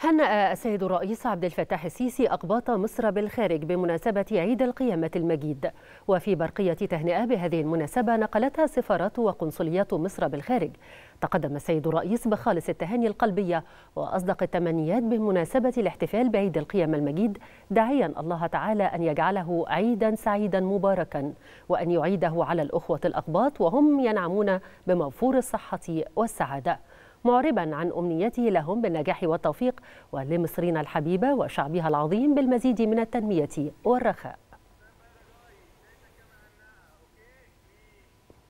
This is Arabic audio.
هنأ السيد الرئيس عبد الفتاح السيسي أقباط مصر بالخارج بمناسبة عيد القيامة المجيد وفي برقية تهنئة بهذه المناسبة نقلتها سفارات وقنصليات مصر بالخارج تقدم السيد الرئيس بخالص التهاني القلبية وأصدق التمنيات بمناسبة الاحتفال بعيد القيامة المجيد داعيا الله تعالى أن يجعله عيدا سعيدا مباركا وأن يعيده على الأخوة الأقباط وهم ينعمون بموفور الصحة والسعادة معربا عن أمنيته لهم بالنجاح والتوفيق ولمصرنا الحبيبة وشعبها العظيم بالمزيد من التنمية والرخاء